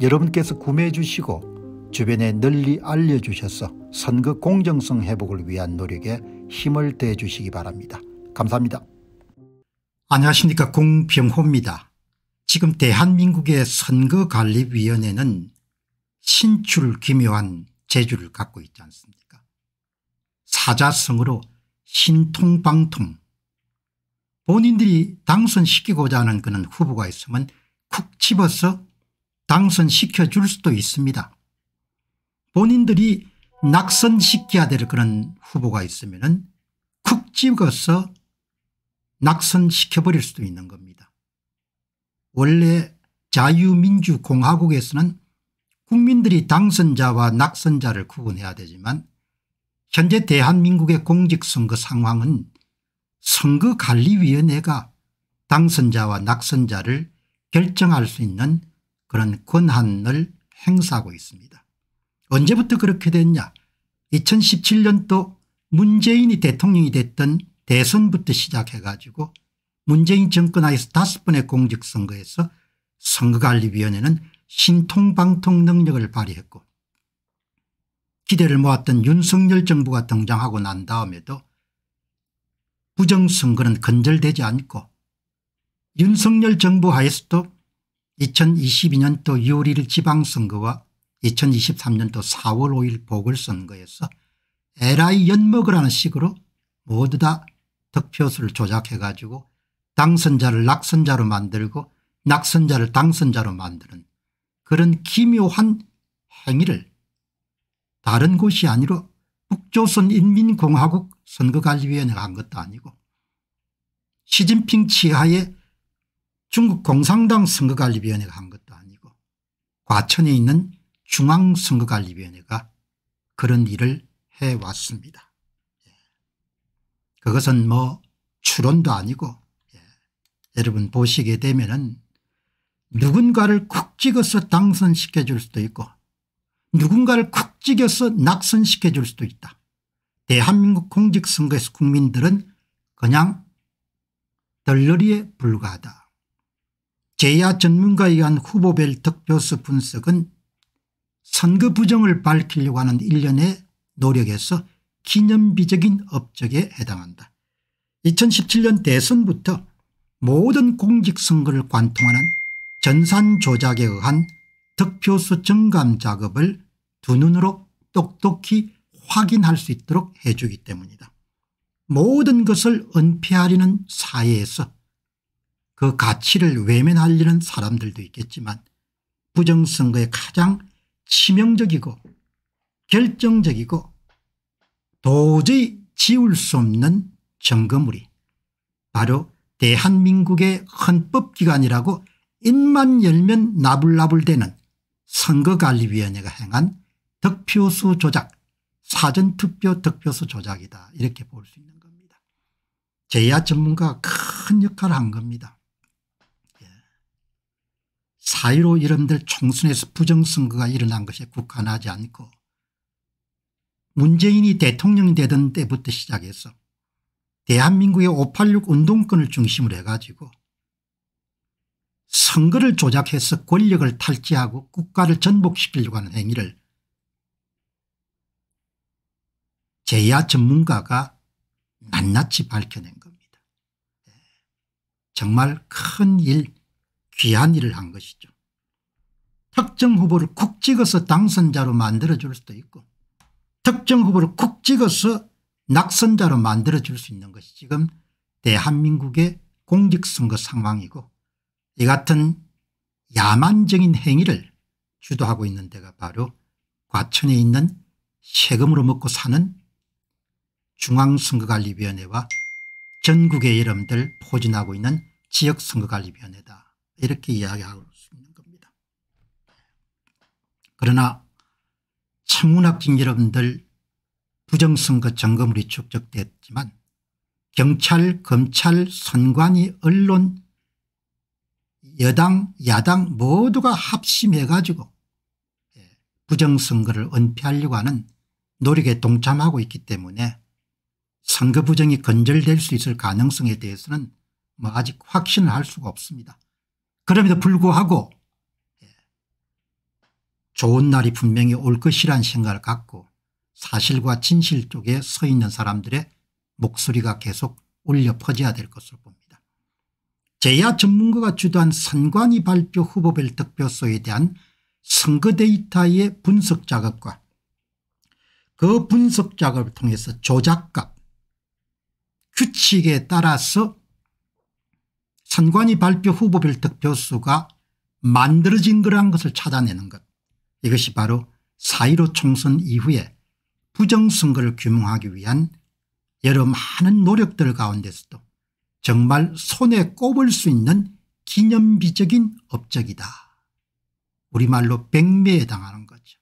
여러분께서 구매해 주시고 주변에 널리 알려주셔서 선거 공정성 회복을 위한 노력에 힘을 대해 주시기 바랍니다. 감사합니다. 안녕하십니까 공병호입니다. 지금 대한민국의 선거관리위원회는 신출기묘한 재주를 갖고 있지 않습니까 사자성으로 신통방통 본인들이 당선시키고자 하는 그는 후보가 있으면 쿡 집어서 당선시켜 줄 수도 있습니다. 본인들이 낙선시켜야 될 그런 후보가 있으면 은쿡 찍어서 낙선시켜버릴 수도 있는 겁니다. 원래 자유민주공화국에서는 국민들이 당선자와 낙선자를 구분해야 되지만 현재 대한민국의 공직선거 상황은 선거관리위원회가 당선자와 낙선자를 결정할 수 있는 그런 권한을 행사하고 있습니다. 언제부터 그렇게 됐냐 2017년도 문재인이 대통령이 됐던 대선부터 시작해 가지고 문재인 정권 하에서 다섯 번의 공직선거에서 선거관리위원회는 신통방통 능력을 발휘했고 기대를 모았던 윤석열 정부가 등장하고 난 다음에도 부정선거는 건절되지 않고 윤석열 정부 하에서도 2022년도 6월 1일 지방선거와 2023년도 4월 5일 보궐선거에서 에라이 연먹으라는 식으로 모두 다 득표수를 조작해 가지고 당선자를 낙선자로 만들고 낙선자를 당선자로 만드는 그런 기묘한 행위를 다른 곳이 아니라 북조선인민공화국 선거관리위원회가 한 것도 아니고 시진핑 치하의 중국 공산당 선거관리위원회가 한 것도 아니고 과천에 있는 중앙선거관리위원회가 그런 일을 해왔습니다. 예. 그것은 뭐 추론도 아니고 예. 여러분 보시게 되면은 누군가를 콕 찍어서 당선시켜 줄 수도 있고 누군가를 콕 찍어서 낙선시켜 줄 수도 있다. 대한민국 공직선거에서 국민들은 그냥 덜러리에 불과하다. 재야 전문가에 의한 후보별 득표수 분석은 선거 부정을 밝히려고 하는 일련의 노력에서 기념비적인 업적에 해당한다. 2017년 대선부터 모든 공직선거를 관통하는 전산 조작에 의한 득표수 증감 작업을 두 눈으로 똑똑히 확인할 수 있도록 해주기 때문이다. 모든 것을 은폐하려는 사회에서 그 가치를 외면하려는 사람들도 있겠지만 부정선거의 가장 치명적이고 결정적이고 도저히 지울 수 없는 점검물이 바로 대한민국의 헌법기관이라고 입만 열면 나불나불대는 선거관리위원회가 행한 득표수 조작 사전투표 득표수 조작이다 이렇게 볼 수 있는 겁니다. 제야 전문가가 큰 역할을 한 겁니다. 4.15 이름들 총선에서 부정선거가 일어난 것이 국한하지 않고 문재인이 대통령이 되던 때부터 시작해서 대한민국의 586 운동권을 중심으로 해가지고 선거를 조작해서 권력을 탈취하고 국가를 전복시키려고 하는 행위를 제야 전문가가 낱낱이 밝혀낸 겁니다. 예. 정말 큰일 귀한 일을 한 것이죠. 특정 후보를 쿡 찍어서 당선자로 만들어줄 수도 있고 특정 후보를 쿡 찍어서 낙선자로 만들어줄 수 있는 것이 지금 대한민국의 공직선거 상황이고 이 같은 야만적인 행위를 주도하고 있는 데가 바로 과천에 있는 세금으로 먹고 사는 중앙선거관리위원회와 전국의 여러분들 포진하고 있는 지역선거관리위원회다. 이렇게 이야기할수 있는 겁니다. 그러나 천문학진 여러분들 부정선거 점검물이 축적됐지만 경찰 검찰 선관위 언론 여당 야당 모두가 합심해 가지고 예, 부정선거를 은폐하려고 하는 노력에 동참하고 있기 때문에 선거 부정이 건절될 수 있을 가능성에 대해서는 뭐 아직 확신을 할 수가 없습니다. 그럼에도 불구하고 좋은 날이 분명히 올 것이란 생각을 갖고 사실과 진실 쪽에 서 있는 사람들의 목소리가 계속 울려 퍼져야 될 것으로 봅니다. 제야 전문가가 주도한 선관위 발표 후보별 득표소에 대한 선거 데이터의 분석 작업과 그 분석 작업을 통해서 조작값 규칙에 따라서 선관위 발표 후보별 득표수가 만들어진 거란 것을 찾아내는 것 이것이 바로 4.15 총선 이후에 부정선거를 규명하기 위한 여러 많은 노력들 가운데서도 정말 손에 꼽을 수 있는 기념비적인 업적이다. 우리말로 백매에 당하는 거죠.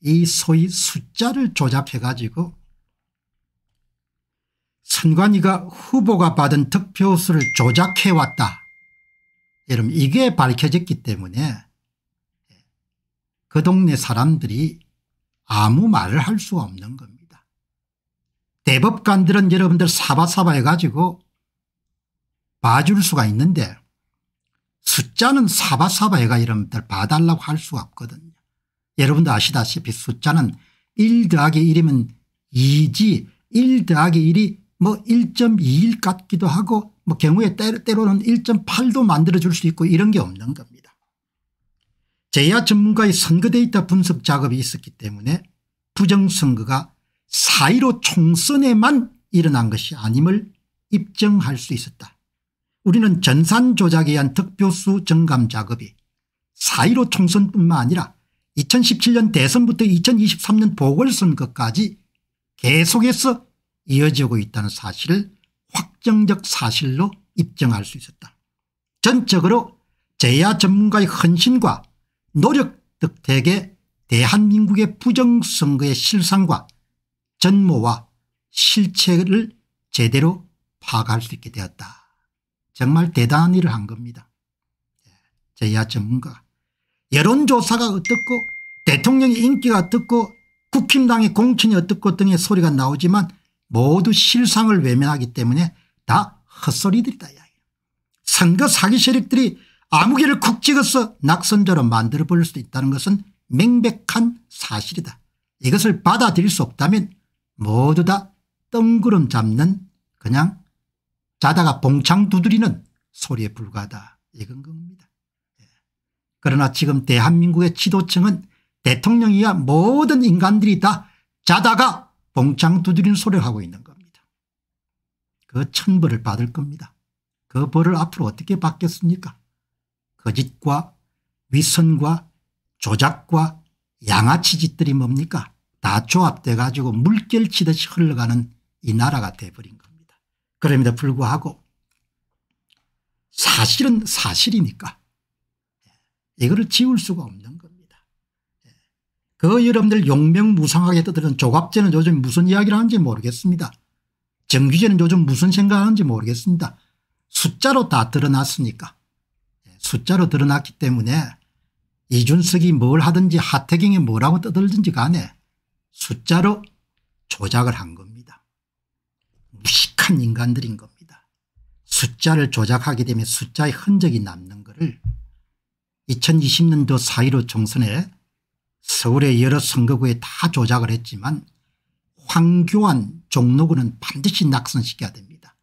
이 소위 숫자를 조작해 가지고 선관위가 후보가 받은 득표수를 조작해왔다. 여러분 이게 밝혀졌기 때문에 그 동네 사람들이 아무 말을 할수 없는 겁니다. 대법관들은 여러분들 사바사바 해가지고 봐줄 수가 있는데 숫자는 사바사바 해가 여러분들 봐달라고 할 수가 없거든요. 여러분도 아시다시피 숫자는 1 더하기 1이면 2지 1 더하기 1이 뭐1.21 같기도 하고 뭐 경우에 때로는 1.8도 만들어줄 수 있고 이런 게 없는 겁니다. 제야 전문가의 선거 데이터 분석 작업이 있었기 때문에 부정선거가 사1로 총선에만 일어난 것이 아님을 입증할 수 있었다. 우리는 전산 조작에 의한 득표수 정감 작업이 사1로 총선뿐만 아니라 2017년 대선부터 2023년 보궐선거까지 계속해서 이어지고 있다는 사실을 확정적 사실로 입증할 수 있었다. 전적으로 제야 전문가의 헌신과 노력 덕택에 대한민국의 부정선거의 실상과 전모와 실체를 제대로 파악할 수 있게 되었다. 정말 대단한 일을 한 겁니다. 제야 전문가 여론조사가 어떻고 대통령의 인기가 어떻고 국힘당의 공천이 어떻고 등의 소리가 나오지만 모두 실상을 외면하기 때문에 다 헛소리들이다. 선거 사기 세력들이 아무개를 쿡 찍어서 낙선자로 만들어버릴 수도 있다는 것은 명백한 사실이다. 이것을 받아들일 수 없다면 모두 다 뜬구름 잡는 그냥 자다가 봉창 두드리는 소리에 불과하다 이건 겁니다. 예. 그러나 지금 대한민국의 지도층은 대통령이야 모든 인간들이 다 자다가 봉창 두드리는 소리를 하고 있는 겁니다. 그 천벌을 받을 겁니다. 그 벌을 앞으로 어떻게 받겠습니까? 거짓과 그 위선과 조작과 양아치 짓들이 뭡니까? 다 조합돼 가지고 물결치듯이 흘러가는 이 나라가 돼버린 겁니다. 그럼에도 불구하고 사실은 사실이니까 이거를 지울 수가 없는 거예요. 그 여러분들 용명무상하게 떠드는 조갑제는 요즘 무슨 이야기를 하는지 모르겠습니다. 정규제는 요즘 무슨 생각하는지 모르겠습니다. 숫자로 다 드러났으니까. 예, 숫자로 드러났기 때문에 이준석이 뭘 하든지 하태경이 뭐라고 떠들든지 간에 숫자로 조작을 한 겁니다. 무식한 인간들인 겁니다. 숫자를 조작하게 되면 숫자의 흔적이 남는 것을 2020년도 4.15 총선에 서울의 여러 선거구에 다 조작을 했지만 황교안 종로구는 반드시 낙선시켜야 됩니다.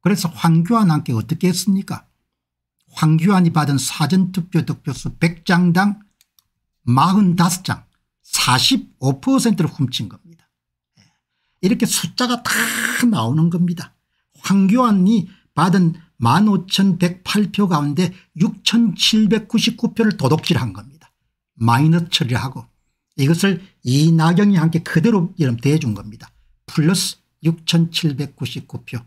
그래서 황교안한테 어떻게 했습니까 황교안이 받은 사전투표 득표수 100장당 45장 45%를 훔친 겁니다. 예. 이렇게 숫자가 다 나오는 겁니다. 황교안이 받은 15,108표 가운데 6,799표를 도둑질한 겁니다. 마이너 처리하고 이것을 이낙연이 함께 그대로 이름대해 준 겁니다. 플러스 6799표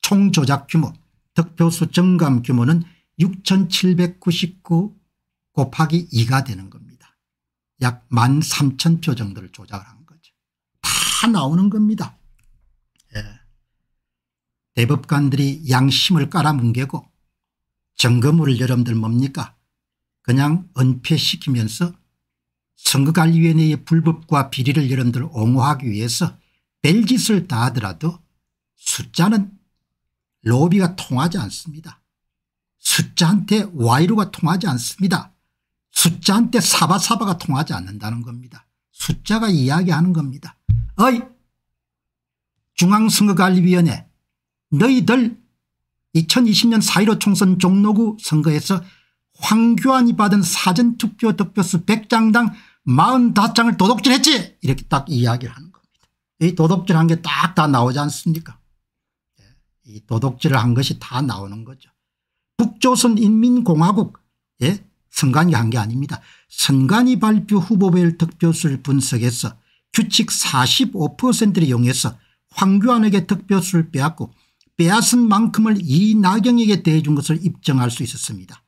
총 조작 규모 득표수 증감 규모는 6799 곱하기 2가 되는 겁니다. 약 13,000표 정도를 조작을 한 거죠. 다 나오는 겁니다. 예. 대법관들이 양심을 깔아뭉개고 점검을 여러분들 뭡니까 그냥 은폐시키면서 선거관리위원회의 불법과 비리를 여러분들 옹호하기 위해서 벨짓을 다하더라도 숫자는 로비가 통하지 않습니다. 숫자한테 와이로가 통하지 않습니다. 숫자한테 사바사바가 통하지 않는다는 겁니다. 숫자가 이야기하는 겁니다. 어이 중앙선거관리위원회 너희들 2020년 4.15 총선 종로구 선거에서 황교안이 받은 사전투표 득표수 100장당 45장을 도둑질했지 이렇게 딱 이야기를 하는 겁니다. 이도덕질한게 딱 다 나오지 않습니까 예, 이 도둑질을 한 것이 다 나오는 거죠. 북조선인민공화국 예? 선관위 한게 아닙니다. 선관위 발표 후보별 득표수를 분석해서 규칙 45%를 이용해서 황교안에게 득표수를 빼앗고 빼앗은 만큼을 이낙영에게 대해준 것을 입증할 수 있었습니다.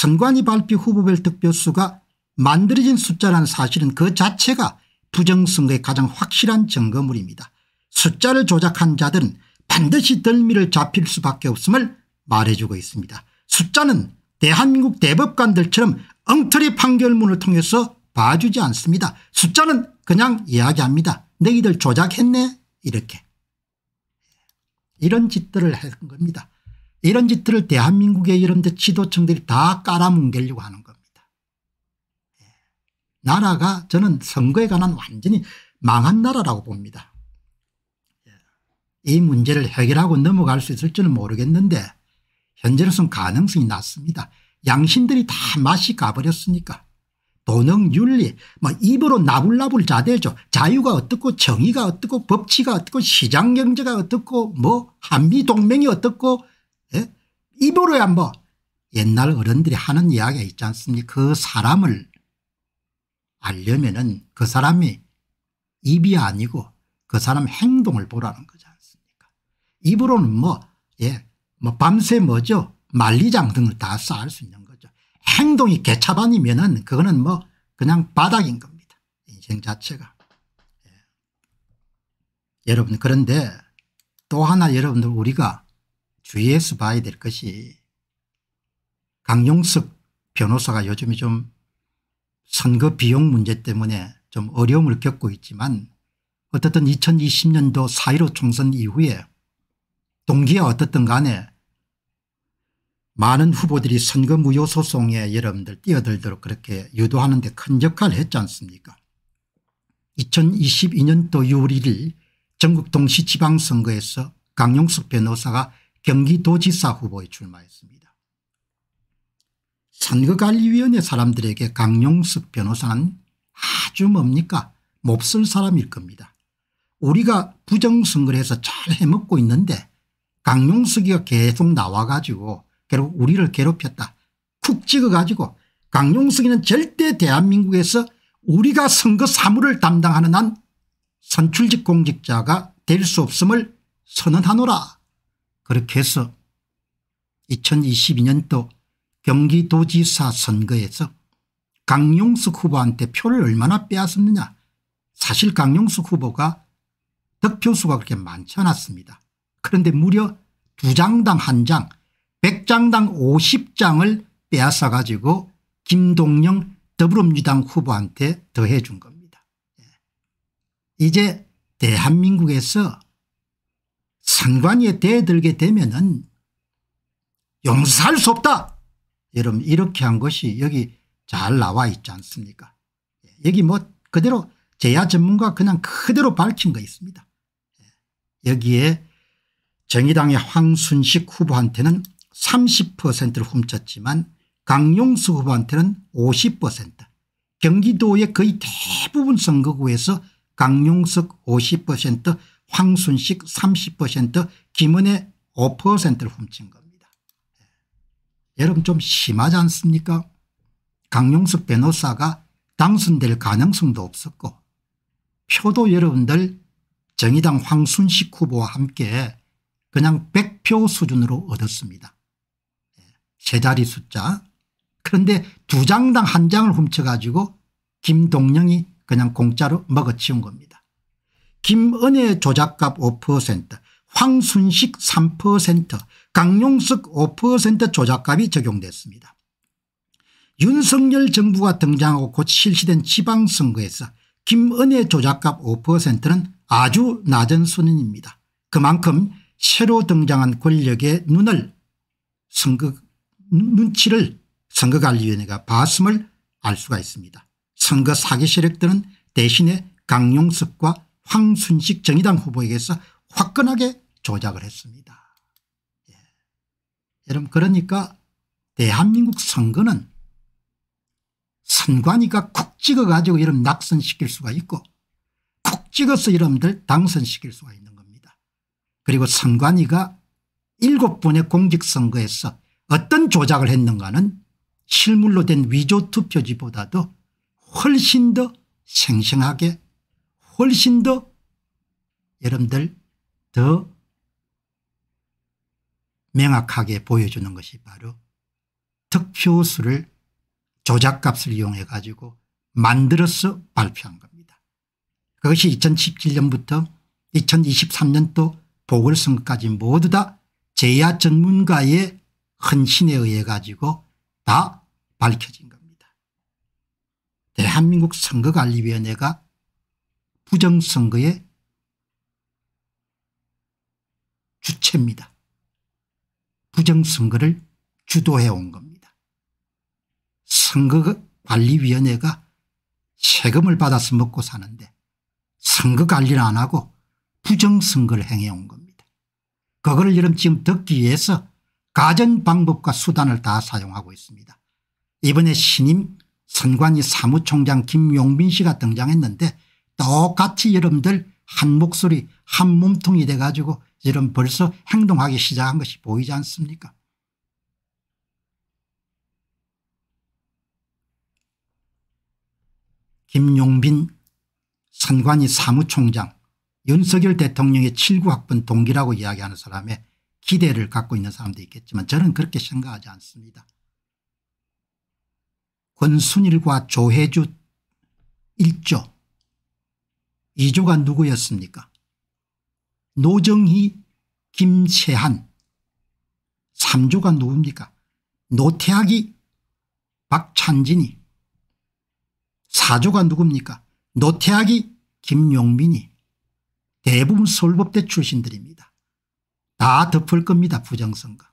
선관위 발표 후보별 득표수가 만들어진 숫자라는 사실은 그 자체가 부정선거의 가장 확실한 증거물입니다. 숫자를 조작한 자들은 반드시 덜미를 잡힐 수밖에 없음을 말해주고 있습니다. 숫자는 대한민국 대법관들처럼 엉터리 판결문을 통해서 봐주지 않습니다. 숫자는 그냥 이야기합니다. 너희들 조작했네 이렇게 이런 짓들을 한 겁니다. 이런 짓들을 대한민국의 이런 데 지도층들이 다 깔아뭉개려고 하는 겁니다. 예. 나라가 저는 선거에 관한 완전히 망한 나라라고 봅니다. 예. 이 문제를 해결하고 넘어갈 수 있을지는 모르겠는데 현재로선 가능성이 낮습니다. 양신들이 다 맛이 가버렸으니까. 도능 윤리 뭐 입으로 나불나불 자대죠. 자유가 어떻고 정의가 어떻고 법치가 어떻고 시장경제가 어떻고 뭐 한미동맹이 어떻고 입으로 한번 옛날 어른들이 하는 이야기가 있지 않습니까 그 사람을 알려면 은그 사람이 입이 아니고 그 사람 행동을 보라는 거지 않습니까 입으로는 뭐, 예, 뭐 밤새 뭐죠 만리장 등을 다 쌓을 수 있는 거죠 행동이 개차반이면 은 그거는 뭐 그냥 바닥인 겁니다 인생 자체가 예. 여러분 그런데 또 하나 여러분들 우리가 주의해서 봐야 될 것이 강용석 변호사가 요즘에 좀 선거 비용 문제 때문에 좀 어려움을 겪고 있지만 어떻든 2020년도 4.15 총선 이후에 동기와 어떻든 간에 많은 후보들이 선거 무효 소송에 여러분들 뛰어들도록 그렇게 유도하는 데 큰 역할을 했지 않습니까 2022년도 6월 1일 전국 동시지방선거에서 강용석 변호사가 경기도지사 후보에 출마했습니다. 선거관리위원회 사람들에게 강용석 변호사는 아주 뭡니까 몹쓸 사람일 겁니다. 우리가 부정선거를 해서 잘 해먹고 있는데 강용석이가 계속 나와가지고 결국 우리를 괴롭혔다. 쿡 찍어가지고 강용석이는 절대 대한민국에서 우리가 선거 사무를 담당하는 한 선출직 공직자가 될 수 없음을 선언하노라 그렇게 해서 2022년도 경기도지사 선거에서 강용숙 후보한테 표를 얼마나 빼앗았느냐 사실 강용숙 후보가 득표수가 그렇게 많지 않았습니다. 그런데 무려 두장당한장 100장당 50장을 빼앗아 가지고 김동영 더불어민주당 후보한테 더해준 겁니다. 예. 이제 대한민국에서 상관위에 대들게 되면은 용서할 수 없다. 여러분 이렇게 한 것이 여기 잘 나와 있지 않습니까 예, 여기 뭐 그대로 제야 전문가 그냥 그대로 밝힌 거 있습니다. 예, 여기에 정의당의 황순식 후보한테는 30%를 훔쳤지만 강용수 후보한테는 50% 경기도의 거의 대부분 선거구에서 강용석 황순식 30% 김은혜 5%를 훔친 겁니다. 예. 여러분 좀 심하지 않습니까 강용석 변호사가 당선될 가능성도 없었고 표도 여러분들 정의당 황순식 후보와 함께 그냥 100표 수준으로 얻었습니다. 예. 세 자리 숫자 그런데 두 장당 한 장을 훔쳐가지고 김동영이 그냥 공짜로 먹어치운 겁니다. 김은혜 조작값 5% 황순식 3% 강용석 5% 조작값이 적용됐습니다. 윤석열 정부가 등장하고 곧 실시된 지방선거에서 김은혜 조작값 5%는 아주 낮은 수준입니다. 그만큼 새로 등장한 권력의 눈을 선거 눈치를 선거관리위원회가 봤음을 알 수가 있습니다. 선거 사기 세력들은 대신에 강용석과 황순식 정의당 후보에게서 화끈하게 조작을 했습니다. 예. 여러분 그러니까 대한민국 선거는 선관위가 쿡 찍어 가지고 이런 낙선시킬 수가 있고 쿡 찍어서 이름들 당선시킬 수가 있는 겁니다. 그리고 선관위가 일곱 번의 공직선거에서 어떤 조작을 했는가는 실물로 된 위조 투표지보다도 훨씬 더 생생하게 훨씬 더 여러분들 더 명확하게 보여주는 것이 바로 특표수를 조작값을 이용해 가지고 만들어서 발표한 겁니다. 그것이 2017년부터 2023년도 보궐선거까지 모두 다 제야 전문가의 헌신에 의해 가지고 다 밝혀진 겁니다. 대한민국 선거관리위원회가 부정선거의 주체입니다. 부정선거를 주도해 온 겁니다. 선거관리위원회가 세금을 받아서 먹고 사는데 선거관리를 안 하고 부정선거를 행해 온 겁니다. 그거를 여러분 지금 듣기 위해서 가전 방법과 수단을 다 사용하고 있습니다. 이번에 신임 선관위 사무총장 김용빈 씨가 등장했는데 똑같이 여러분들 한 목소리 한 몸통이 돼 가지고 여러분 벌써 행동하기 시작한 것이 보이지 않습니까 김용빈 선관위 사무총장 윤석열 대통령의 7 9 학번 동기라고 이야기하는 사람의 기대를 갖고 있는 사람도 있겠지만 저는 그렇게 생각하지 않습니다. 권순일과 조혜주 1조 2조가 누구였습니까? 노정희, 김세한 3조가 누굽니까? 노태학이, 박찬진이. 4조가 누굽니까? 노태학이, 김용민이. 대부분 서울법대 출신들입니다. 다 덮을 겁니다. 부정선거.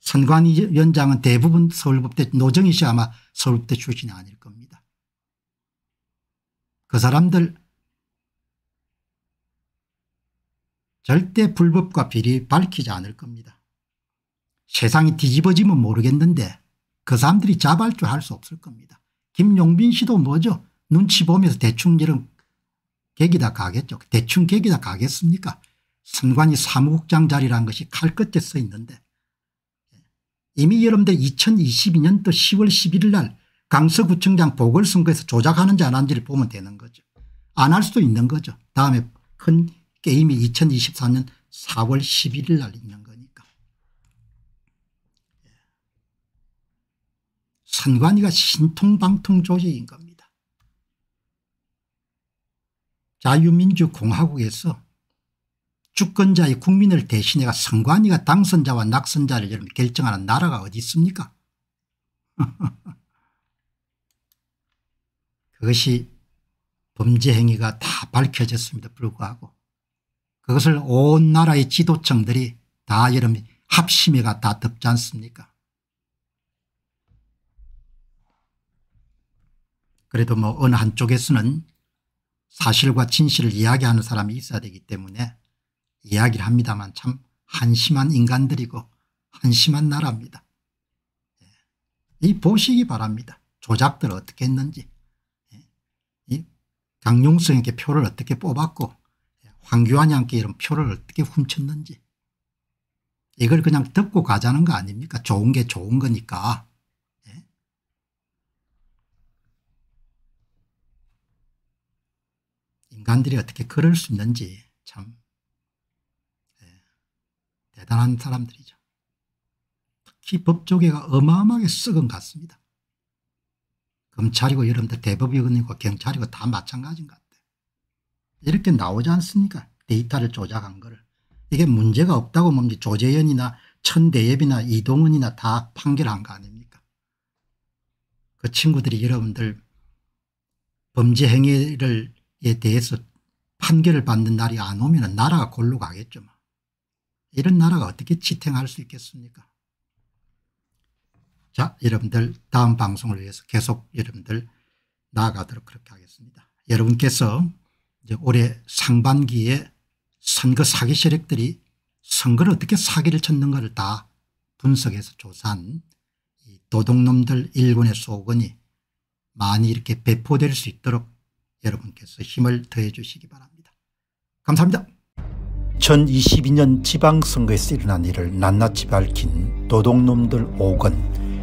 선관위 위원장은 대부분 서울법대 노정희 씨 아마 서울법대 출신이 아닐 겁니다. 그 사람들 절대 불법과 비리 밝히지 않을 겁니다. 세상이 뒤집어지면 모르겠는데 그 사람들이 자발주할 수 없을 겁니다. 김용빈 씨도 뭐죠? 눈치 보면서 대충 이런 계기다 가겠죠. 대충 계기다 가겠습니까? 선관위 사무국장 자리라는 것이 칼끝에 써 있는데 이미 여러분들 2022년도 10월 11일 날 강서구청장 보궐선거에서 조작하는지 안 하는지를 보면 되는 거죠. 안 할 수도 있는 거죠. 다음에 큰 게임이 2024년 4월 11일 날 있는 거니까. 예. 선관위가 신통방통 조직인 겁니다. 자유민주공화국에서 주권자의 국민을 대신해가 선관위가 당선자와 낙선자를 결정하는 나라가 어디 있습니까? 그것이 범죄 행위가 다 밝혀졌습니다. 불구하고 그것을 온 나라의 지도층들이 다 여러분 합심해가 다 덮지 않습니까 그래도 뭐 어느 한쪽에서는 사실과 진실을 이야기하는 사람이 있어야 되기 때문에 이야기를 합니다만 참 한심한 인간들이고 한심한 나라입니다. 예. 이 보시기 바랍니다. 조작들 어떻게 했는지. 강용성에게 표를 어떻게 뽑았고 황교안 양께 이런 표를 어떻게 훔쳤는지 이걸 그냥 듣고 가자는 거 아닙니까 좋은 게 좋은 거니까 예? 인간들이 어떻게 그럴 수 있는지 참 예. 대단한 사람들이죠 특히 법조계가 어마어마하게 썩은 같습니다 검찰이고 여러분들 대법원이고 경찰이고 다 마찬가지인 것 같아요. 이렇게 나오지 않습니까? 데이터를 조작한 거를. 이게 문제가 없다고 뭔지 뭐 조재현이나 천대엽이나 이동은이나 다 판결한 거 아닙니까? 그 친구들이 여러분들 범죄 행위에 대해서 판결을 받는 날이 안 오면 나라가 골로 가겠죠. 뭐. 이런 나라가 어떻게 지탱할 수 있겠습니까? 자 여러분들 다음 방송을 위해서 계속 여러분들 나아가도록 그렇게 하겠습니다. 여러분께서 이제 올해 상반기에 선거 사기 세력들이 선거를 어떻게 사기를 쳤는가를 다 분석해서 조사한 도둑놈들 일본의 소건이 많이 이렇게 배포될 수 있도록 여러분께서 힘을 더해 주시기 바랍니다. 감사합니다. 2022년 지방선거에서 일어난 일을 낱낱이 밝힌 도둑놈들 5건